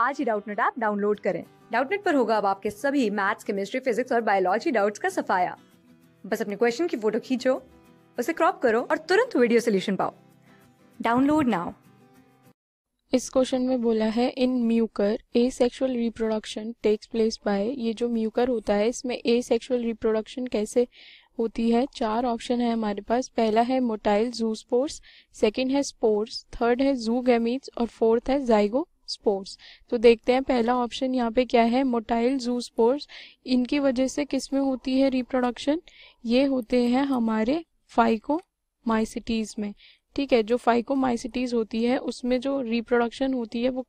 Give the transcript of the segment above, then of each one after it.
आज ही Doubtnut app download करें डाउटनेट पर होगा अब आपके सभी मैथ्स केमिस्ट्री फिजिक्स और बायोलॉजी डाउट्स का सफाया बस अपने क्वेश्चन की फोटो खींचो उसे क्रॉप करो और तुरंत वीडियो सोल्यूशन पाओ डाउनलोड नाउ इस क्वेश्चन में बोला है in Mucor asexual reproduction takes place by ये जो म्यूकर होता है इसमें ए सेक्शुअल रिप्रोडक्शन कैसे होती है चार ऑप्शन है हमारे पास पहला है मोटाइल जू स्पोर्स सेकेंड है स्पोर्स थर्ड है जू गैमिट्स और फोर्थ है जाइगो स्पोर्स तो देखते हैं पहला ऑप्शन यहाँ पे क्या है मोटाइल जू स्पोर्स इनकी वजह से किस में होती है रिप्रोडक्शन ये होते हैं हमारे फाइको माइसिटीज में ठीक है जो फाइको माइसिटीज होती है उसमें जो रिप्रोडक्शन होती है वो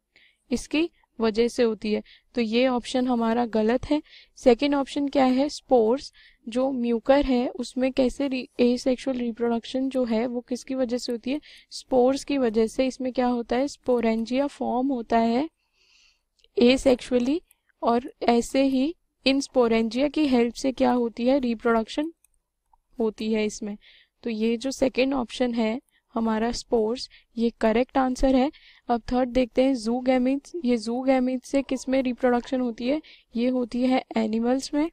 इसकी वजह से होती है तो ये ऑप्शन हमारा गलत है सेकेंड ऑप्शन क्या है स्पोर्स जो म्यूकर है उसमें कैसे ए सेक्शुअल रिप्रोडक्शन जो है वो किसकी वजह से होती है स्पोर्स की वजह से इसमें क्या होता है स्पोरेंजिया फॉर्म होता है ए सेक्शुअली और ऐसे ही इन स्पोरेंजिया की हेल्प से क्या होती है रिप्रोडक्शन होती है इसमें तो ये जो सेकेंड ऑप्शन है हमारा स्पोर्स ये करेक्ट आंसर है अब थर्ड देखते हैं जू गैमिट्स ये जू गैमिट्स से किस में रिप्रोडक्शन होती है ये होती है एनिमल्स में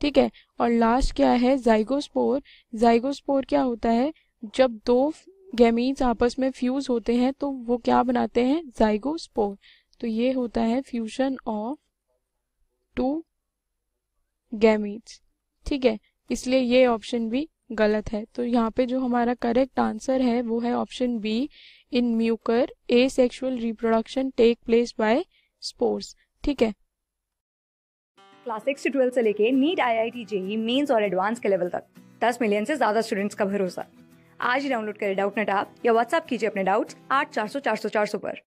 ठीक है और लास्ट क्या है जाइगोस्पोर जाइगोस्पोर क्या होता है जब दो गैमीट्स आपस में फ्यूज होते हैं तो वो क्या बनाते हैं जाइगोस्पोर तो ये होता है फ्यूजन ऑफ टू गैमीट्स ठीक है इसलिए ये ऑप्शन भी गलत है तो यहाँ पे जो हमारा करेक्ट आंसर है वो है option B in Mucor asexual reproduction take place by spores ठीक है क्लास सिक्स से ट्वेल्थ से लेके NEET I I T JEE mains और एडवांस के लेवल तक दस मिलियन से ज्यादा स्टूडेंट्स का भरोसा आज ही डाउनलोड करें डाउट नेट या व्हाट्सअप कीजिए अपने डाउट्स आठ चार सौ चार सौ चार सौ पर